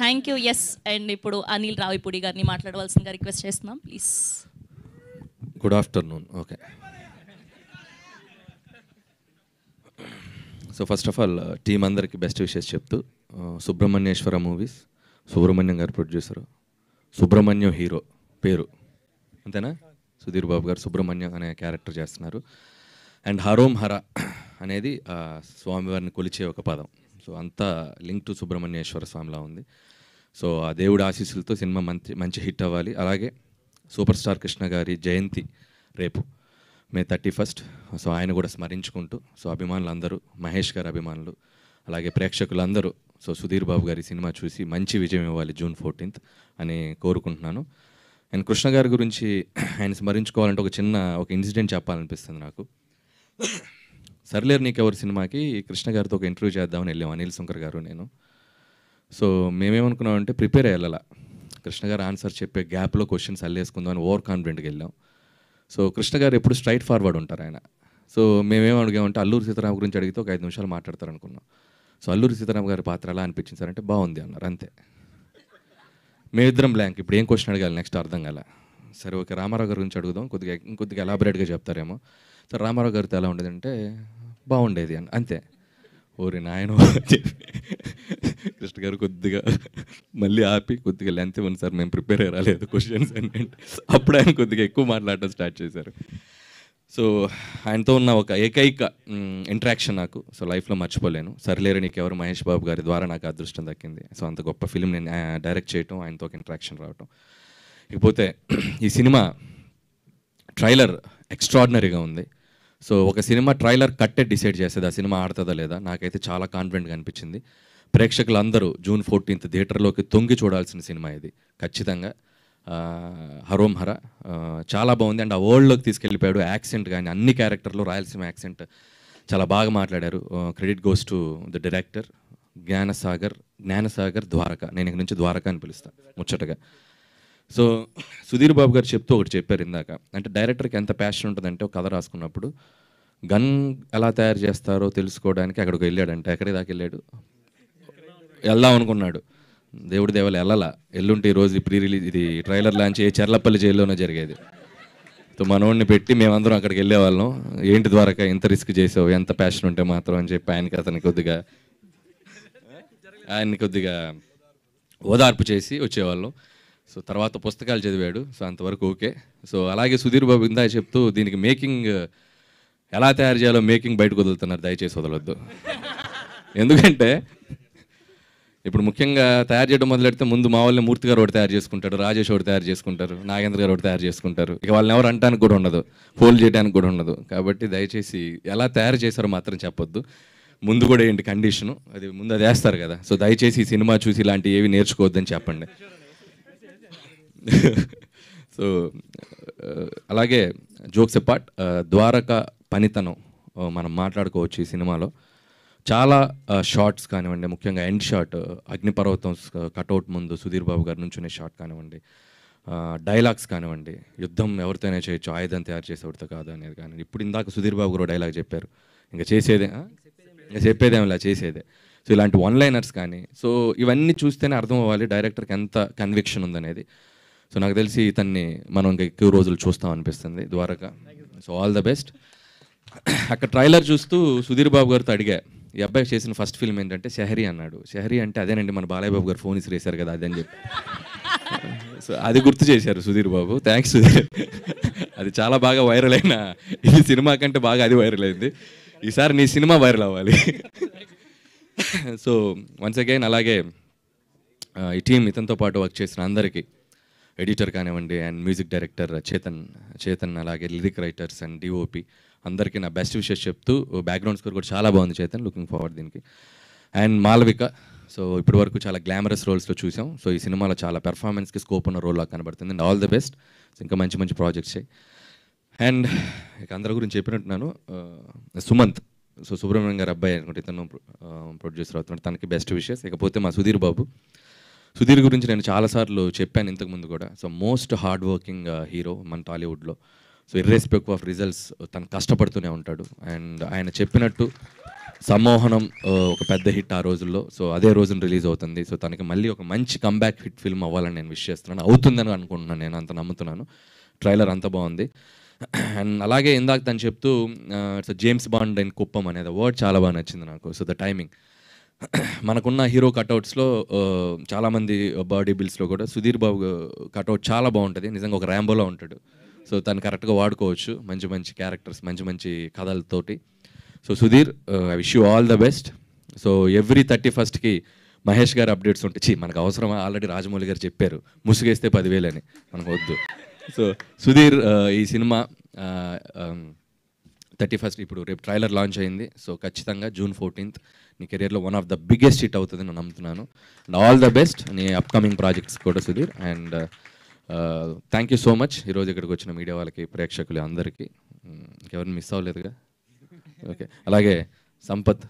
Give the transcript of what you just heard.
thank you yes and ఇప్పుడు అనిల్ రావిపూడి గారిని మాట్లాడవలసిందిగా రిక్వెస్ట్ చేస్తున్నాం please good afternoon okay so first of all team అందరికీ బెస్ట్ విషెస్ చెప్తూ సుబ్రహ్మణ్యేశ్వర మూవీస్ సుబ్రహ్మణ్యం గారు ప్రొడ్యూసరు సుబ్రహ్మణ్యం హీరో పేరు అంతేనా సుధీర్ బాబు గారు సుబ్రహ్మణ్యం అనే క్యారెక్టర్ చేస్తున్నారు అండ్ హరోం హర అనేది uh, స్వామివారిని కొలిచే ఒక పదం సో అంతా లింక్ టు సుబ్రహ్మణ్యేశ్వర స్వామిలా ఉంది సో ఆ దేవుడి ఆశీస్సులతో సినిమా మంచి మంచి హిట్ అవ్వాలి అలాగే సూపర్ స్టార్ కృష్ణ గారి జయంతి రేపు మే థర్టీ ఫస్ట్ సో ఆయన కూడా స్మరించుకుంటూ సో అభిమానులు అందరూ మహేష్ గారి అభిమానులు అలాగే ప్రేక్షకులందరూ సో సుధీర్ బాబు గారి సినిమా చూసి మంచి విజయం ఇవ్వాలి జూన్ ఫోర్టీన్త్ అని కోరుకుంటున్నాను అండ్ కృష్ణ గారి గురించి ఆయన స్మరించుకోవాలంటే ఒక చిన్న ఒక ఇన్సిడెంట్ చెప్పాలనిపిస్తుంది నాకు సర్లేరు నీకెవరు సినిమాకి కృష్ణ గారితో ఒక ఇంటర్వ్యూ చేద్దామని వెళ్ళాం అనిల్ శంకర్ గారు నేను సో మేమేమనుకున్నాం అంటే ప్రిపేర్ అయ్యాల కృష్ణ గారు ఆన్సర్ చెప్పే గ్యాప్లో క్వశ్చన్స్ అల్లేసుకుందాం అని ఓవర్ కాన్ఫిడెంట్గా వెళ్ళాం సో కృష్ణ గారు ఎప్పుడు స్ట్రైట్ ఫార్వర్డ్ ఉంటారు ఆయన సో మేమేం అడిగామంటే అల్లూరు సీతారాం గురించి అడిగితే ఒక ఐదు నిమిషాలు అనుకున్నాం సో అల్లూరు సీతారాం గారి పాత్ర ఎలా అనిపించింది సార్ అంటే బాగుంది అన్నారు అంతే మేమిద్దరం బ్లాంక్ ఇప్పుడు ఏం క్వశ్చన్ అడగాలి నెక్స్ట్ అర్థం కాల సరే ఓకే రామారావు గారి గురించి అడుగుదాం కొద్దిగా ఇంకొద్దిగా ఎలాబరేట్గా చెప్తారేమో సార్ రామారావు గారితో ఎలా ఉండదంటే బాగుండేది అని అంతే ఓరి నాయన కృష్ణ గారు కొద్దిగా మళ్ళీ ఆపి కొద్దిగా లెంత్ ఇవ్వండి సార్ మేము ప్రిపేర్ రాలేదు క్వశ్చన్స్ అంటే అప్పుడు ఆయన కొద్దిగా ఎక్కువ మాట్లాడటం స్టార్ట్ చేశారు సో ఆయనతో ఉన్న ఒక ఏకైక ఇంట్రాక్షన్ నాకు సో లైఫ్లో మర్చిపోలేను సర్లేరు నీకు ఎవరు మహేష్ బాబు గారి ద్వారా నాకు అదృష్టం దక్కింది సో అంత గొప్ప ఫిలిం నేను డైరెక్ట్ చేయటం ఆయనతో ఒక ఇంట్రాక్షన్ రావటం ఇకపోతే ఈ సినిమా ట్రైలర్ ఎక్స్ట్రాడినరీగా ఉంది సో ఒక సినిమా ట్రైలర్ కట్టే డిసైడ్ చేసేది ఆ సినిమా ఆడుతుందా లేదా నాకైతే చాలా కాన్ఫిడెంట్గా అనిపించింది ప్రేక్షకులందరూ జూన్ ఫోర్టీన్త్ థియేటర్లోకి తొంగి చూడాల్సిన సినిమా ఇది ఖచ్చితంగా హరోం హర చాలా బాగుంది అండ్ ఆ వరల్డ్లోకి తీసుకెళ్ళిపోయాడు యాక్సెంట్ కానీ అన్ని క్యారెక్టర్లు రాయలసీమ యాక్సెంట్ చాలా బాగా మాట్లాడారు credit goes to the director Gnanasagar Gnanasagar Dwaraka నేను ఇక్కడ నుంచి ద్వారక అని పిలుస్తాను ముచ్చటగా సో సుధీర్ బాబు గారు చెప్తూ ఒకటి చెప్పారు ఇందాక అంటే డైరెక్టర్కి ఎంత ప్యాషన్ ఉంటుందంటే ఒక కథ రాసుకున్నప్పుడు గన్ ఎలా తయారు చేస్తారో తెలుసుకోవడానికి అక్కడికి వెళ్ళాడంటే ఎక్కడి దాకా వెళ్ళాడు వెళ్దాం అనుకున్నాడు దేవుడి దేవాలి వెళ్ళాలా ఎల్లుంటే ఈరోజు ప్రీ రిలీజ్ ఇది ట్రైలర్ లాంచ్ ఏ చెర్లపల్లి జైల్లోనే జరిగేది సో మనోడిని పెట్టి మేమందరం అక్కడికి వెళ్ళేవాళ్ళం ఏంటి ద్వారా ఎంత రిస్క్ చేసావు ఎంత ప్యాషన్ ఉంటే మాత్రం అని చెప్పి ఆయనకి అతని కొద్దిగా ఆయన్ని కొద్దిగా ఓదార్పు చేసి వచ్చేవాళ్ళం సో తర్వాత పుస్తకాలు చదివాడు సో అంతవరకు ఓకే సో అలాగే సుధీర్ బాబు ఇందా చెప్తూ దీనికి మేకింగ్ ఎలా తయారు చేయాలో మేకింగ్ బయటకు వదులుతున్నారు దయచేసి వదలొద్దు ఎందుకంటే ఇప్పుడు ముఖ్యంగా తయారు చేయడం మొదలెడితే ముందు మా వాళ్ళని మూర్తి గారు ఒకటి తయారు చేసుకుంటారు రాజేష్ ఒకటి తయారు చేసుకుంటారు నాగేంద్ర గారు ఒకటి తయారు చేసుకుంటారు ఇక వాళ్ళని ఎవరు అంటానికి కూడా ఉండదు ఫోల్డ్ చేయడానికి కూడా ఉండదు కాబట్టి దయచేసి ఎలా తయారు చేశారో మాత్రం చెప్పొద్దు ముందు కూడా ఏంటి కండిషను అది ముందు అది వేస్తారు కదా సో దయచేసి ఈ సినిమా చూసి ఇలాంటివి ఏవి నేర్చుకోవద్దని చెప్పండి సో uh, అలాగే జోక్స్ అపార్ట్ uh, ద్వారక పనితనం uh, మనం మాట్లాడుకోవచ్చు ఈ సినిమాలో చాలా షార్ట్స్ కానివ్వండి ముఖ్యంగా ఎండ్ షాట్ అగ్నిపర్వతం కటౌట్ ముందు సుధీర్ బాబు గారి నుంచునే షాట్ కానివ్వండి డైలాగ్స్ కానివ్వండి యుద్ధం ఎవరితోనే చేయొచ్చు ఆయుధం తయారు చేసే ఎవరితో కాదు అనేది కానీ ఇప్పుడు ఇందాక సుధీర్ బాబు గారు డైలాగ్ చెప్పారు ఇంకా చేసేదే ఇంకా చెప్పేదేమిలా చేసేదే సో ఇలాంటి వన్ లైనర్స్ కానీ సో ఇవన్నీ చూస్తేనే అర్థం అవ్వాలి డైరెక్టర్కి ఎంత కన్విక్షన్ ఉందనేది సో నాకు తెలిసి ఇతన్ని మనం ఇంకా ఎక్కువ రోజులు చూస్తాం అనిపిస్తుంది Dwaraka so all the best అక్కడ ట్రైలర్ చూస్తూ సుధీర్ బాబు గారితో అడిగా ఈ అబ్బాయి చేసిన ఫస్ట్ ఫిల్మ్ ఏంటంటే షహరి అన్నాడు షహరి అంటే అదేనండి మన బాలయ్య బాబు గారు ఫోన్ ఇసిరేశారు కదా అదే అని చెప్పి సో అది గుర్తు చేశారు సుధీర్ బాబు థ్యాంక్స్ సుధీర్ అది చాలా బాగా వైరల్ అయిన ఈ సినిమా కంటే బాగా అది వైరల్ అయింది ఈసారి నీ సినిమా వైరల్ అవ్వాలి సో వన్స్ అగైన్ అలాగే ఈ టీం ఇతనితో పాటు వర్క్ చేసిన అందరికీ ఎడిటర్ కానివ్వండి and music director Chetan Chetan అలాగే లిరిక్ రైటర్స్ అండ్ డిఓపి అందరికీ నా బెస్ట్ విషెస్ చెప్తూ బ్యాక్గ్రౌండ్ స్కోర్ కూడా చాలా బాగుంది చేతన్ లుకింగ్ ఫార్వర్డ్ దీనికి అండ్ మాలవిక సో ఇప్పటి వరకు చాలా గ్లామరస్ రోల్స్లో చూసాం సో ఈ సినిమాలో చాలా పెర్ఫార్మెన్స్కి స్కోప్ ఉన్న రోల్లా కనబడుతుంది అండ్ ఆల్ ది బెస్ట్ ఇంకా మంచి మంచి ప్రాజెక్ట్స్ అండ్ ఇక అందరి గురించి చెప్పినట్టున్నాను సుమంత్ సో సుబ్రహ్మణ్యం గారు అబ్బాయి అనుకుంటే ఇతను ప్రొడ్యూసర్ అవుతున్నాడు తనకి బెస్ట్ విషయస్ ఇకపోతే మా సుధీర్ బాబు సుధీర్ గురించి నేను చాలాసార్లు చెప్పాను ఇంతకుముందు కూడా so most hard working hero మన టాలీవుడ్లో సో ఇర్రెస్పెక్ట్ ఆఫ్ రిజల్ట్స్ తను కష్టపడుతూనే ఉంటాడు అండ్ ఆయన చెప్పినట్టు సమ్మోహనం uh, ఒక పెద్ద హిట్ ఆ రోజుల్లో సో అదే రోజున రిలీజ్ అవుతుంది సో తనకి మళ్ళీ ఒక మంచి కంబ్యాక్ హిట్ ఫిల్మ్ అవ్వాలని నేను విష్ చేస్తున్నాను అవుతుందని అనుకుంటున్నాను నేను అంత నమ్ముతున్నాను ట్రైలర్ అంత బాగుంది అండ్ అలాగే ఇందాక తను చెప్తూ so James Bond and Kuppam అనేది వర్డ్ చాలా బాగా నచ్చింది నాకు సో ద టైమింగ్ మనకున్న హీరో కట్అవుట్స్లో చాలామంది బాడీ బిల్స్లో కూడా సుధీర్ బాబు కట్అవుట్ చాలా బాగుంటుంది నిజంగా ఒక ర్యాంబోలో ఉంటాడు సో తను కరెక్ట్గా వాడుకోవచ్చు మంచి మంచి క్యారెక్టర్స్ మంచి మంచి కథలతోటి so Sudheer I wish you all the best so every thirty ఫస్ట్కి మహేష్ గారు అప్డేట్స్ ఉంటాయి మనకు అవసరమా ఆల్రెడీ రాజమౌళి గారు చెప్పారు ముసుగేస్తే పదివేలని మనకు వద్దు సో సుధీర్ ఈ సినిమా థర్టీ ఫస్ట్ ఇప్పుడు రేపు ట్రైలర్ లాంచ్ అయింది సో ఖచ్చితంగా జూన్ ఫోర్టీన్త్ నీ కెరియర్లో one of the biggest hit అవుతుంది నేను నమ్ముతున్నాను అండ్ ఆల్ ద బెస్ట్ నీ అప్కమింగ్ ప్రాజెక్ట్స్ కూడా Sudheer and thank you so much ఈరోజు ఇక్కడికి వచ్చిన మీడియా వాళ్ళకి ప్రేక్షకులు అందరికీ ఇంకెవరిని మిస్ అవ్వలేదుగా ఓకే అలాగే సంపత్